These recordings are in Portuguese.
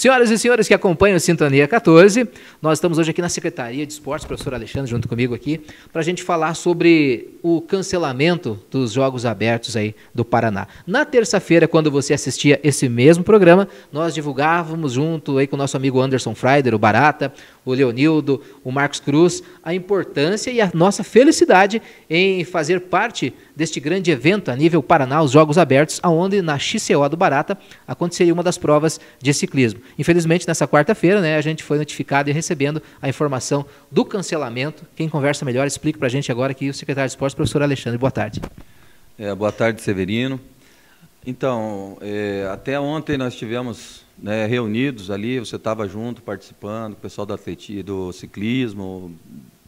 Senhoras e senhores que acompanham Sintonia 14, nós estamos hoje aqui na Secretaria de Esportes, professor Alexandre junto comigo aqui, para a gente falar sobre o cancelamento dos Jogos Abertos aí do Paraná. Na terça-feira, quando você assistia esse mesmo programa, nós divulgávamos junto aí com o nosso amigo Anderson Freider, o Barata, o Leonildo, o Marcos Cruz, a importância e a nossa felicidade em fazer parte deste grande evento a nível Paraná, os Jogos Abertos, aonde na XCO do Barata aconteceria uma das provas de ciclismo. Infelizmente, nessa quarta-feira, né, a gente foi notificado e recebendo a informação do cancelamento. Quem conversa melhor explica para a gente agora aqui o secretário de Esportes, professor Alexandre. Boa tarde. É, boa tarde, Severino. Então, é, até ontem nós tivemos né, reunidos ali, você estava junto, participando, o pessoal do atleti, do ciclismo,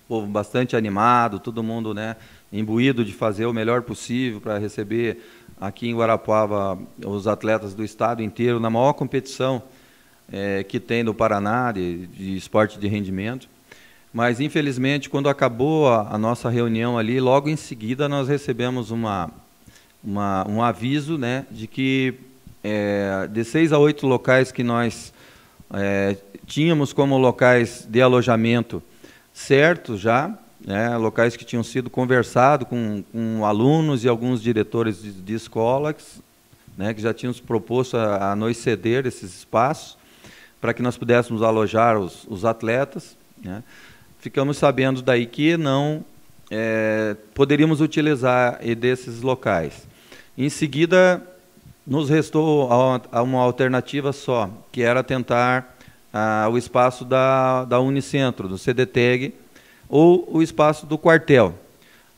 povo bastante animado, todo mundo né, imbuído de fazer o melhor possível para receber aqui em Guarapuava os atletas do estado inteiro na maior competição é, que tem no Paraná de, de, esporte de rendimento. Mas, infelizmente, quando acabou a, a nossa reunião ali, logo em seguida nós recebemos uma, uma, um aviso né, de que é, de seis a oito locais que nós é, tínhamos como locais de alojamento certos já, né, locais que tinham sido conversados com, com, alunos e alguns diretores de, de escolas, né, que já tínhamos proposto a, a ceder esses espaços para que nós pudéssemos alojar os, os atletas. Né. Ficamos sabendo daí que não é, poderíamos utilizar desses locais. Em seguida, nos restou uma alternativa só, que era tentar ah, o espaço da, da Unicentro, do CDTEG, ou o espaço do quartel.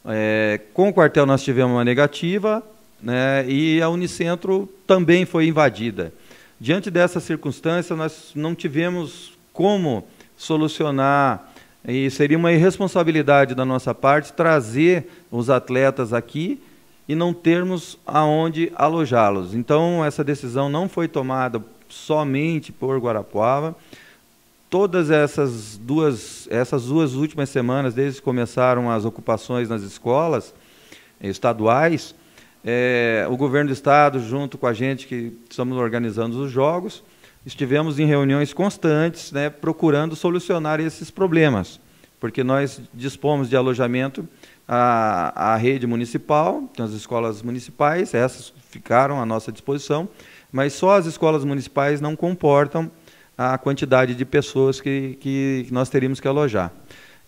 É, com o quartel nós tivemos uma negativa né, e a Unicentro também foi invadida. Diante dessa circunstância, nós não tivemos como solucionar, e seria uma irresponsabilidade da nossa parte trazer os atletas aqui e não termos aonde alojá-los. Então, essa decisão não foi tomada somente por Guarapuava. Todas essas duas, essas duas últimas semanas, desde que começaram as ocupações nas escolas eh, estaduais, é, o governo do estado, junto com a gente que estamos organizando os jogos, estivemos em reuniões constantes, né, procurando solucionar esses problemas, porque nós dispomos de alojamento a, a rede municipal, as escolas municipais, essas ficaram à nossa disposição, mas só as escolas municipais não comportam a quantidade de pessoas que, que nós teríamos que alojar.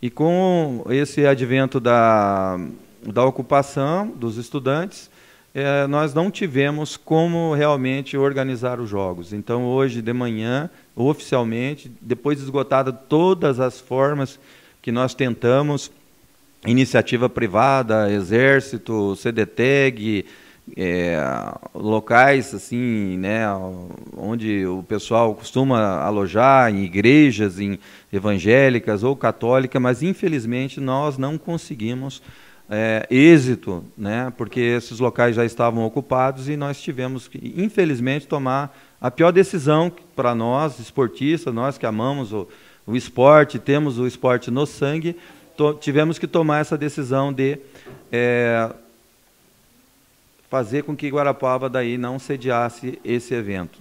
E com esse advento da, da ocupação dos estudantes, é, nós não tivemos como realmente organizar os jogos. Então, hoje de manhã, oficialmente, depois de esgotada todas as formas que nós tentamos iniciativa privada, exército, CDTEG, é, locais assim, né, onde o pessoal costuma alojar em igrejas, em evangélicas ou católicas, mas infelizmente nós não conseguimos é, êxito, né, porque esses locais já estavam ocupados e nós tivemos que, infelizmente, tomar a pior decisão para nós, esportistas, nós que amamos o, o esporte, temos o esporte no sangue, tivemos que tomar essa decisão de é, fazer com que Guarapava daí não sediasse esse evento.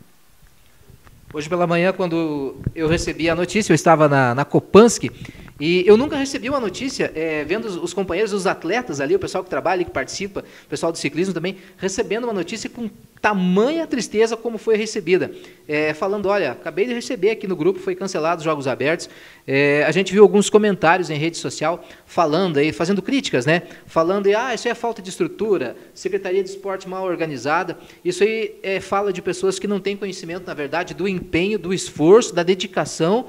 Hoje pela manhã, quando eu recebi a notícia, eu estava na, na Copanski e eu nunca recebi uma notícia, é, vendo os, os, companheiros, os atletas ali, o pessoal que trabalha, que participa, o pessoal do ciclismo também, recebendo uma notícia com tamanha tristeza como foi recebida. É, falando, olha, acabei de receber aqui no grupo, foi cancelado os Jogos Abertos. É, a gente viu alguns comentários em rede social falando aí, fazendo críticas, né? Falando, ah, isso aí é falta de estrutura, Secretaria de Esporte mal organizada. Isso aí é fala de pessoas que não têm conhecimento, na verdade, do empenho, do esforço, da dedicação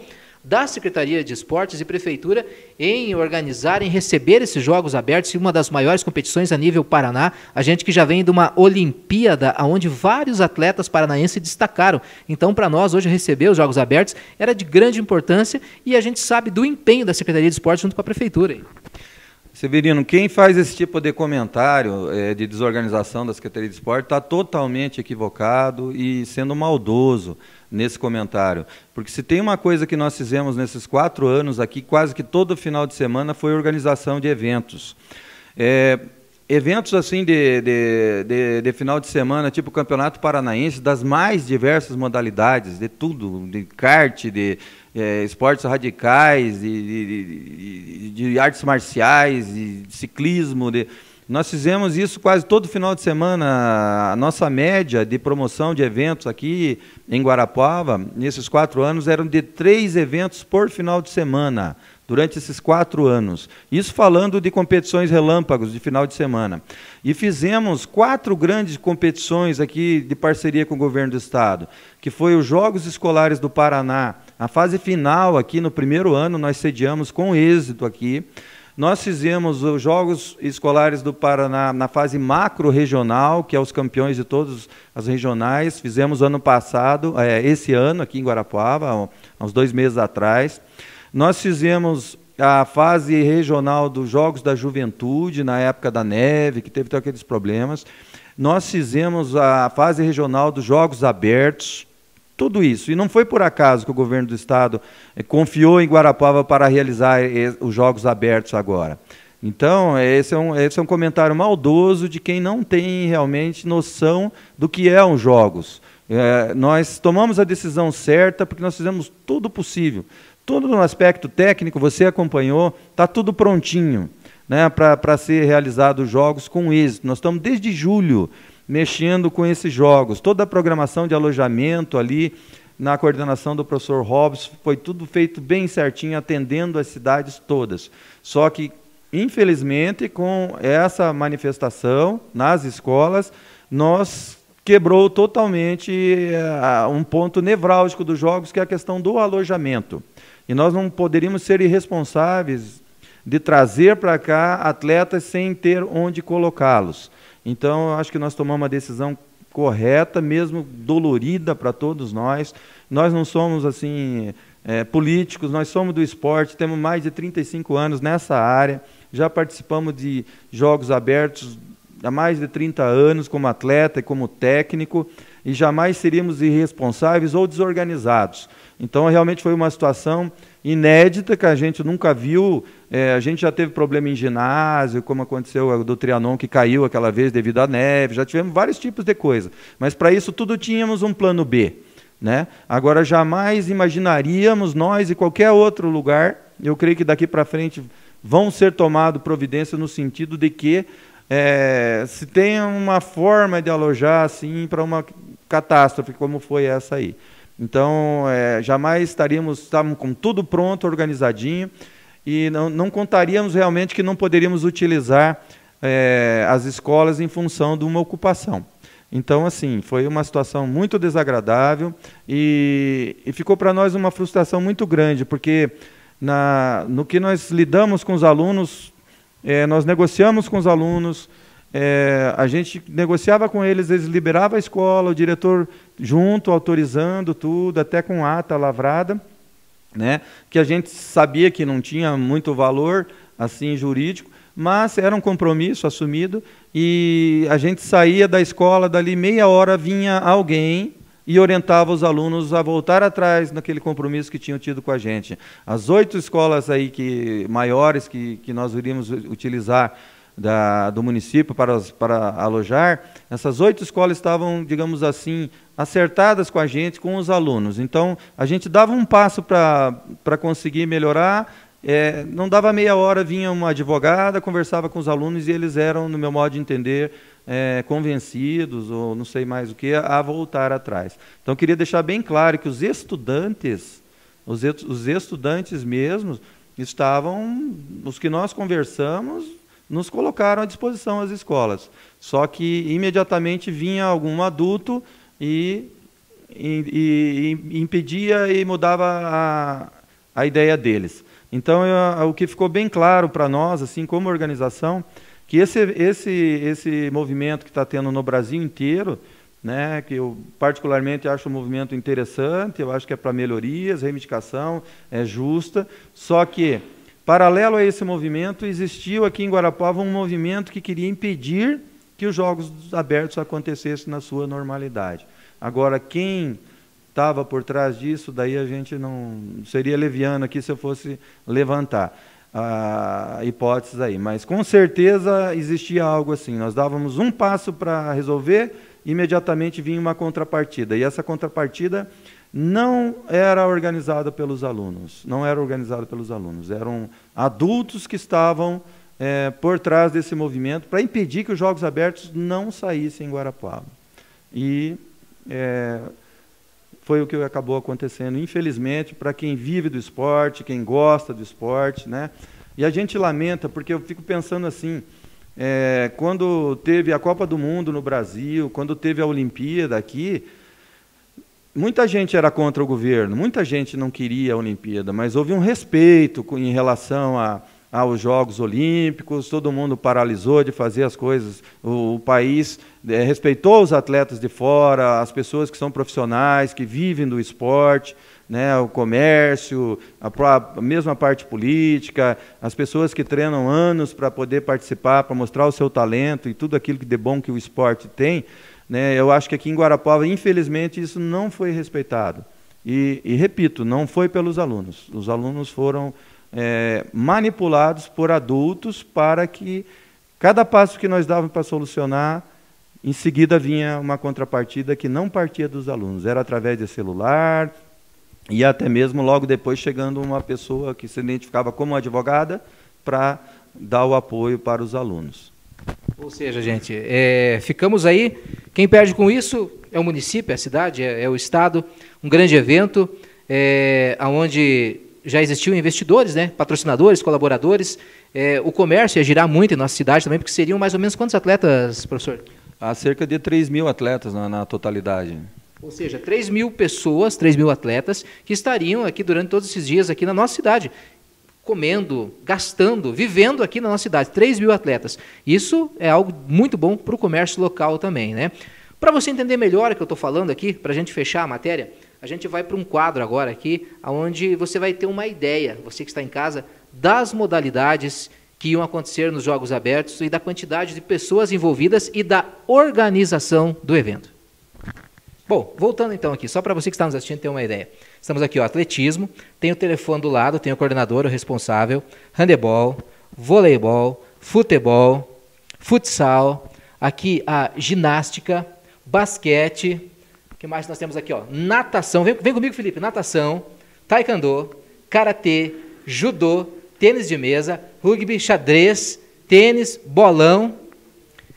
da Secretaria de Esportes e Prefeitura em organizar, em receber esses Jogos Abertos, uma das maiores competições a nível Paraná. A gente que já vem de uma Olimpíada, onde vários atletas paranaenses se destacaram. Então, para nós, hoje receber os Jogos Abertos era de grande importância e a gente sabe do empenho da Secretaria de Esportes junto com a Prefeitura. Hein? Severino, quem faz esse tipo de comentário é, de desorganização da Secretaria de Esporte está totalmente equivocado e sendo maldoso nesse comentário. Porque se tem uma coisa que nós fizemos nesses quatro anos aqui, quase que todo final de semana, foi organização de eventos. É, eventos assim de, de, de, de, final de semana, tipo Campeonato Paranaense, das mais diversas modalidades, de tudo, de kart, de é, esportes radicais, de, de artes marciais, de ciclismo. De... Nós fizemos isso quase todo final de semana. A nossa média de promoção de eventos aqui em Guarapuava, nesses quatro anos, eram de três eventos por final de semana, durante esses quatro anos. Isso falando de competições relâmpagos de final de semana. E fizemos quatro grandes competições aqui de parceria com o governo do Estado, que foi os Jogos Escolares do Paraná, a fase final aqui no primeiro ano nós sediamos com êxito aqui. Nós fizemos os Jogos Escolares do Paraná na fase macro-regional, que é os campeões de todas as regionais. Fizemos ano passado, é, esse ano, aqui em Guarapuava, há uns dois meses atrás. Nós fizemos a fase regional dos Jogos da Juventude, na época da neve, que teve todos aqueles problemas. Nós fizemos a fase regional dos Jogos Abertos, tudo isso. E não foi por acaso que o governo do Estado eh, confiou em Guarapava para realizar eh, os Jogos Abertos agora. Então, eh, esse é, um, esse é um comentário maldoso de quem não tem realmente noção do que é um Jogos. É, nós tomamos a decisão certa porque nós fizemos tudo possível. Tudo no aspecto técnico, você acompanhou, está tudo prontinho né, para ser realizado os Jogos com êxito. Nós estamos desde julho mexendo com esses jogos. Toda a programação de alojamento ali, na coordenação do professor Hobbs, foi tudo feito bem certinho, atendendo as cidades todas. Só que, infelizmente, com essa manifestação nas escolas, nós quebrou totalmente uh, um ponto nevrálgico dos jogos, que é a questão do alojamento. E nós não poderíamos ser irresponsáveis de trazer para cá atletas sem ter onde colocá-los. Então, eu acho que nós tomamos uma decisão correta, mesmo dolorida para todos nós. Nós não somos assim é, políticos, nós somos do esporte, temos mais de 35 anos nessa área, já participamos de jogos abertos há mais de 30 anos como atleta e como técnico, e jamais seríamos irresponsáveis ou desorganizados. Então, realmente foi uma situação inédita que a gente nunca viu. É, a gente já teve problema em ginásio, como aconteceu do Trianon, que caiu aquela vez devido à neve. Já tivemos vários tipos de coisa. Mas, para isso, tudo tínhamos um plano B. Né? Agora, jamais imaginaríamos nós e qualquer outro lugar, eu creio que daqui para frente vão ser tomadas providências no sentido de que é, se tenha uma forma de alojar assim para uma catástrofe como foi essa aí. Então, é, jamais estaríamos estávamos com tudo pronto, organizadinho, e não, não contaríamos realmente que não poderíamos utilizar é, as escolas em função de uma ocupação. Então, assim, foi uma situação muito desagradável e, e ficou para nós uma frustração muito grande, porque na, no que nós lidamos com os alunos, é, nós negociamos com os alunos, é, a gente negociava com eles, eles liberavam a escola, o diretor junto, autorizando tudo, até com ata lavrada, né? que a gente sabia que não tinha muito valor assim jurídico, mas era um compromisso assumido e a gente saía da escola, dali meia hora vinha alguém e orientava os alunos a voltar atrás naquele compromisso que tinham tido com a gente. As oito escolas aí que maiores que, que nós iríamos utilizar da, do município para, para alojar, essas oito escolas estavam, digamos assim, acertadas com a gente, com os alunos. Então, a gente dava um passo para conseguir melhorar, é, não dava meia hora, vinha uma advogada, conversava com os alunos e eles eram, no meu modo de entender, é, convencidos, ou não sei mais o que, a voltar atrás. Então, queria deixar bem claro que os estudantes, os, os estudantes mesmos, estavam, os que nós conversamos, nos colocaram à disposição as escolas. Só que imediatamente vinha algum adulto e, e, e impedia e mudava a, a ideia deles. Então, eu, o que ficou bem claro para nós, assim como organização, que esse, esse, esse movimento que está tendo no Brasil inteiro, né, que eu particularmente acho um movimento interessante, eu acho que é para melhorias, reivindicação é justa, só que Paralelo a esse movimento, existiu aqui em Guarapuava um movimento que queria impedir que os jogos abertos acontecessem na sua normalidade. Agora, quem estava por trás disso, daí a gente não. seria leviano aqui se eu fosse levantar a hipótese aí. Mas com certeza existia algo assim. Nós dávamos um passo para resolver, imediatamente vinha uma contrapartida. E essa contrapartida não era organizada pelos alunos, não era organizada pelos alunos, eram adultos que estavam é, por trás desse movimento para impedir que os Jogos Abertos não saíssem em Guarapuava. E é, foi o que acabou acontecendo, infelizmente, para quem vive do esporte, quem gosta do esporte, né? E a gente lamenta, porque eu fico pensando assim, é, quando teve a Copa do Mundo no Brasil, quando teve a Olimpíada aqui, muita gente era contra o governo, muita gente não queria a Olimpíada, mas houve um respeito em relação a, aos Jogos Olímpicos, todo mundo paralisou de fazer as coisas, o, o país é, respeitou os atletas de fora, as pessoas que são profissionais, que vivem do esporte. Né, o comércio, a, a, mesma parte política, as pessoas que treinam anos para poder participar, para mostrar o seu talento e tudo aquilo que de bom que o esporte tem, né? Eu acho que aqui em Guarapava, infelizmente, isso não foi respeitado. E, e repito, não foi pelos alunos. Os alunos foram é, manipulados por adultos para que cada passo que nós dávamos para solucionar, em seguida vinha uma contrapartida que não partia dos alunos. Era através de celular, e até mesmo logo depois chegando uma pessoa que se identificava como advogada para dar o apoio para os alunos. Ou seja, gente, é, ficamos aí. Quem perde com isso é o município, é a cidade, é, é o Estado. Um grande evento é, onde já existiam investidores, né, patrocinadores, colaboradores. É, o comércio ia girar muito em nossa cidade também, porque seriam mais ou menos quantos atletas, professor? Há cerca de 3 mil atletas na, na totalidade. Ou seja, 3 mil pessoas, 3 mil atletas que estariam aqui durante todos esses dias aqui na nossa cidade comendo, gastando, vivendo aqui na nossa cidade. 3 mil atletas. Isso é algo muito bom para o comércio local também. Né? Para você entender melhor o que eu estou falando aqui, para a gente fechar a matéria, a gente vai para um quadro agora aqui, onde você vai ter uma ideia, você que está em casa, das modalidades que iam acontecer nos Jogos Abertos e da quantidade de pessoas envolvidas e da organização do evento. Bom, voltando então aqui, só para você que está nos assistindo ter uma ideia. Estamos aqui, ó, atletismo, tem o telefone do lado, tem o coordenador, o responsável, handebol, voleibol, futebol, futsal, aqui a ginástica, basquete, o que mais nós temos aqui, ó, natação, vem, vem comigo Felipe, natação, taekwondo, karatê, judô, tênis de mesa, rugby, xadrez, tênis, bolão,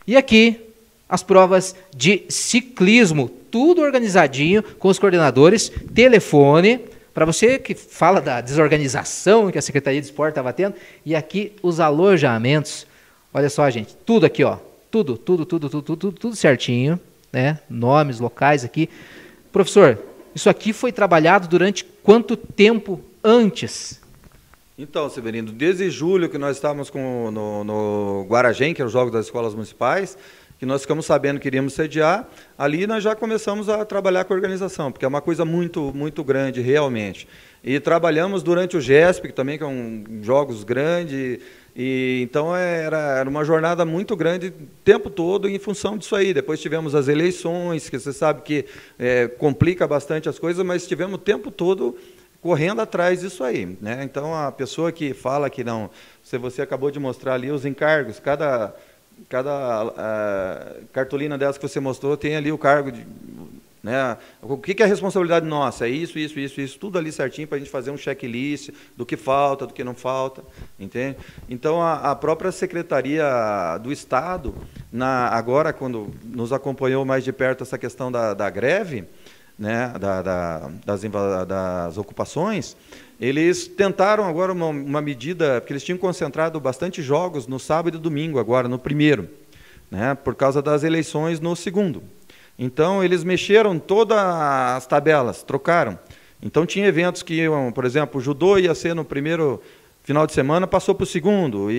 e aqui as provas de ciclismo, tudo organizadinho com os coordenadores, telefone, para você que fala da desorganização que a Secretaria de Esporte estava tá tendo, e aqui os alojamentos. Olha só, gente, tudo aqui, ó. Tudo, tudo, tudo, tudo, tudo, tudo, tudo certinho, né? Nomes, locais aqui. Professor, isso aqui foi trabalhado durante quanto tempo antes? Então, Severino, desde julho que nós estávamos com, no, no Guaragem, que é o Jogo das Escolas Municipais, que nós ficamos sabendo que iríamos sediar, ali nós já começamos a trabalhar com a organização, porque é uma coisa muito, muito grande, realmente. E trabalhamos durante o GESP, que também que é um jogos grande, e, então é, era, era uma jornada muito grande o tempo todo em função disso aí. Depois tivemos as eleições, que você sabe que é, complica bastante as coisas, mas tivemos o tempo todo correndo atrás disso aí. Né? Então a pessoa que fala que não, se você acabou de mostrar ali os encargos, cada cada eh, cartolina dessa que você mostrou tem ali o cargo de. Né? O que, que é a responsabilidade nossa? É isso, isso, isso, isso, tudo ali certinho para a gente fazer um checklist do que falta, do que não falta, entende? Então, a, a própria Secretaria do Estado, na, agora, quando nos acompanhou mais de perto essa questão da, da greve, né? da, da das, das ocupações, eles tentaram agora uma, uma medida, porque eles tinham concentrado bastante jogos no sábado e domingo, agora, no primeiro, né, por causa das eleições no segundo. Então, eles mexeram todas as tabelas, trocaram. Então, tinha eventos que, por exemplo, o judô ia ser no primeiro final de semana, passou para o segundo, e,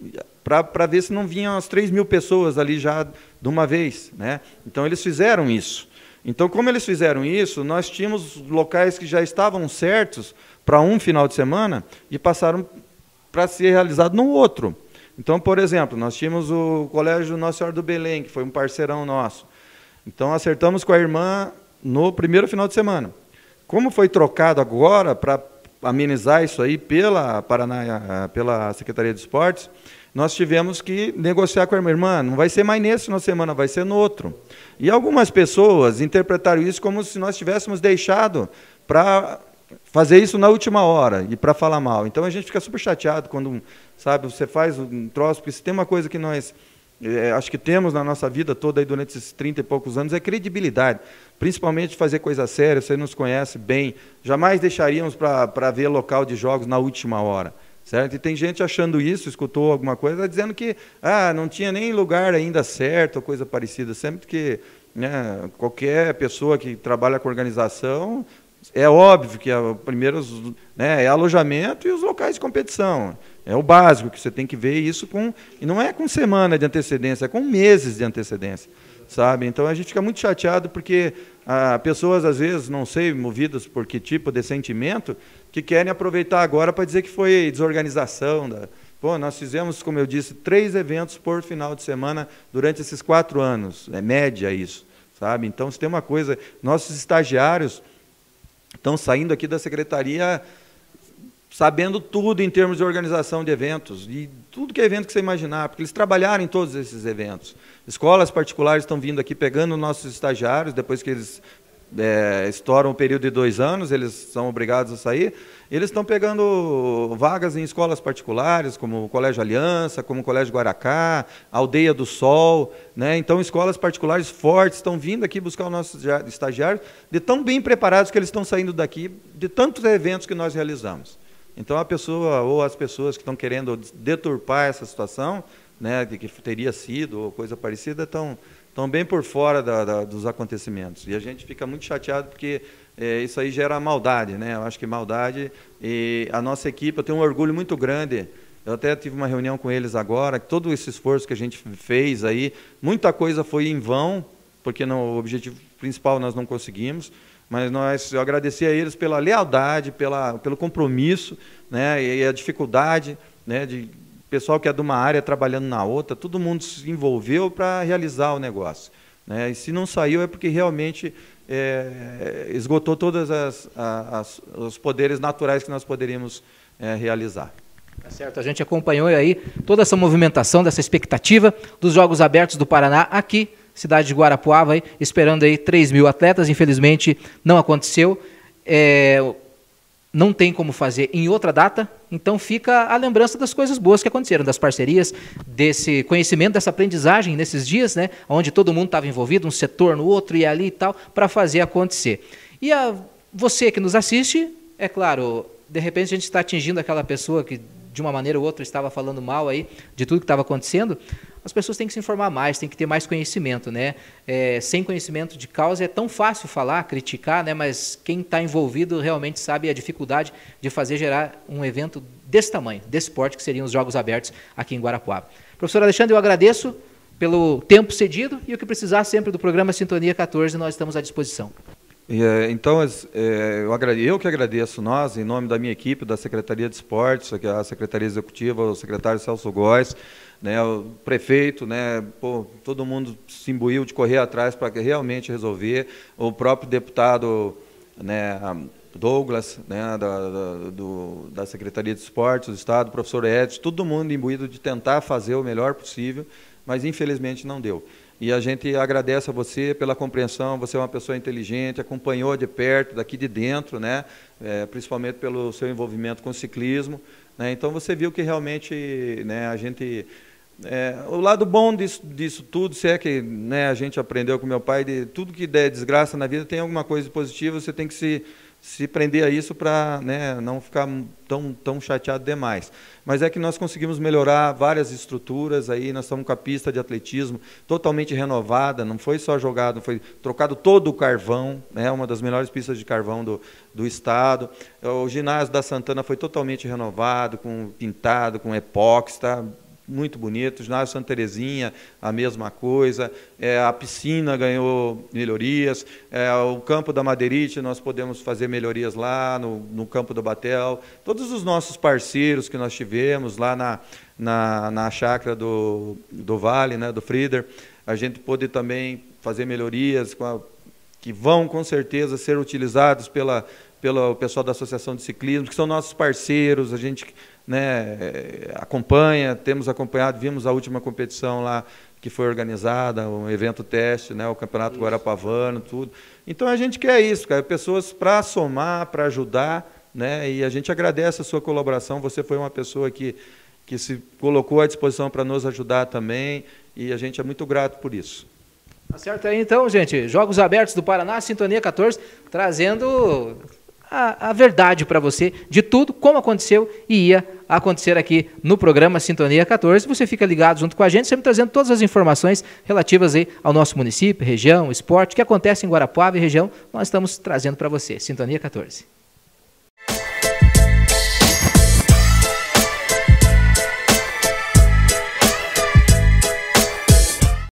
e para ver se não vinham as 3 mil pessoas ali já de uma vez. Né? Então, eles fizeram isso. Então, como eles fizeram isso, nós tínhamos locais que já estavam certos, para um final de semana e passaram para ser realizado no outro. Então, por exemplo, nós tínhamos o Colégio Nossa Senhora do Belém, que foi um parceirão nosso. Então, acertamos com a irmã no primeiro final de semana. Como foi trocado agora para amenizar isso aí pela, Paraná, eh, pela Secretaria de Esportes, nós tivemos que negociar com a irmã. Irmã, não vai ser mais nesse final de semana, vai ser no outro. E algumas pessoas interpretaram isso como se nós tivéssemos deixado para fazer isso na última hora e para falar mal. Então a gente fica super chateado quando, sabe, você faz um troço, porque se tem uma coisa que nós é, acho que temos na nossa vida toda aí durante esses 30 e poucos anos é credibilidade, principalmente fazer coisa séria, você nos conhece bem, jamais deixaríamos para ver local de jogos na última hora. Certo? E tem gente achando isso, escutou alguma coisa, tá dizendo que ah, não tinha nem lugar ainda certo, ou coisa parecida. Sempre que né, qualquer pessoa que trabalha com organização é óbvio que a, é primeiro né, é alojamento e os locais de competição. É o básico que você tem que ver isso com. E não é com semana de antecedência, é com meses de antecedência. Sabe? Então a gente fica muito chateado porque ah, pessoas, às vezes, não sei, movidas por que tipo de sentimento, que querem aproveitar agora para dizer que foi desorganização. Da... Pô, nós fizemos, como eu disse, três eventos por final de semana durante esses quatro anos. É média isso. Sabe? Então, se tem uma coisa, nossos estagiários estão saindo aqui da secretaria sabendo tudo em termos de organização de eventos, e tudo que é evento que você imaginar, porque eles trabalharam em todos esses eventos. Escolas particulares estão vindo aqui pegando nossos estagiários, depois que eles é, estouram um período de dois anos, eles são obrigados a sair, eles estão pegando vagas em escolas particulares, como o Colégio Aliança, como o Colégio Guaracá, Aldeia do Sol. Né? Então, escolas particulares fortes estão vindo aqui buscar os nossos estagiários, de tão bem preparados que eles estão saindo daqui, de tantos eventos que nós realizamos. Então, a pessoa ou as pessoas que estão querendo deturpar essa situação, né, de que teria sido ou coisa parecida, estão estão bem por fora da, da, dos acontecimentos. E a gente fica muito chateado porque é, isso aí gera maldade, né? Eu acho que maldade. E a nossa equipe, eu tenho um orgulho muito grande. Eu até tive uma reunião com eles agora, todo esse esforço que a gente fez aí, muita coisa foi em vão, porque o objetivo principal nós não conseguimos, mas nós, eu agradeci a eles pela lealdade, pela, pelo compromisso né, e a dificuldade né, de pessoal que é de uma área trabalhando na outra, todo mundo se envolveu para realizar o negócio. Né? E se não saiu é porque realmente é, esgotou todos os poderes naturais que nós poderíamos é, realizar. Tá certo, a gente acompanhou aí toda essa movimentação, dessa expectativa dos Jogos Abertos do Paraná aqui, cidade de Guarapuava, aí, esperando aí 3 mil atletas, infelizmente não aconteceu. É, não tem como fazer em outra data, então fica a lembrança das coisas boas que aconteceram, das parcerias, desse conhecimento, dessa aprendizagem nesses dias, né, onde todo mundo estava envolvido, um setor no outro e ali e tal, para fazer acontecer. E a, você que nos assiste, é claro, de repente a gente está atingindo aquela pessoa que de uma maneira ou outra estava falando mal aí de tudo que estava acontecendo, as pessoas têm que se informar mais, têm que ter mais conhecimento, né? É, sem conhecimento de causa é tão fácil falar, criticar, né? Mas quem está envolvido realmente sabe a dificuldade de fazer gerar um evento desse tamanho, desse porte, que seriam os Jogos Abertos aqui em Guarapuava. Professor Alexandre, eu agradeço pelo tempo cedido e o que precisar sempre do programa Sintonia 14, nós estamos à disposição. É, então, é, eu, eu que agradeço nós, em nome da minha equipe, da Secretaria de Esportes, a Secretaria Executiva, o secretário Celso Góes, né, o prefeito, né, pô, todo mundo se imbuiu de correr atrás para realmente resolver. O próprio deputado né, Douglas, né, da, da, do, da Secretaria de Esportes do Estado, o professor Edson, todo mundo imbuído de tentar fazer o melhor possível, mas infelizmente não deu. E a gente agradece a você pela compreensão, você é uma pessoa inteligente, acompanhou de perto, daqui de dentro, né? É, principalmente pelo seu envolvimento com o ciclismo. Né? Então você viu que realmente né, a gente. É, o lado bom disso, disso, tudo, se é que né, a gente aprendeu com meu pai, de tudo que der desgraça na vida tem alguma coisa positiva, você tem que se se prender a isso para né, não ficar tão, tão chateado demais. Mas é que nós conseguimos melhorar várias estruturas, aí nós estamos com a pista de atletismo totalmente renovada, não foi só jogado, foi trocado todo o carvão, né, uma das melhores pistas de carvão do, do estado. O ginásio da Santana foi totalmente renovado, com pintado, com epóxi, está muito bonito. O ginásio Santa Terezinha, a mesma coisa. É, a piscina ganhou melhorias. É, o campo da Madeirite, nós podemos fazer melhorias lá, no, no campo do Batel. Todos os nossos parceiros que nós tivemos lá na, na, na chácara do, do Vale, né, do Frieder, a gente pôde também fazer melhorias a, que vão, com certeza, ser utilizados pela pelo pessoal da Associação de Ciclismo, que são nossos parceiros, a gente né, eh, acompanha, temos acompanhado, vimos a última competição lá que foi organizada, um evento teste, né, o Campeonato isso. Guarapavano, tudo. Então a gente quer isso, cara, pessoas para somar, para ajudar, né, e a gente agradece a sua colaboração, você foi uma pessoa que, que se colocou à disposição para nos ajudar também, e a gente é muito grato por isso. Tá certo aí então, gente. Jogos abertos do Paraná, Sintonia 14, trazendo a, a verdade para você de tudo, como aconteceu e ia acontecer aqui no programa Sintonia 14. Você fica ligado junto com a gente, sempre trazendo todas as informações relativas aí ao nosso município, região, esporte, que acontece em Guarapuava e região, nós estamos trazendo para você. Sintonia 14.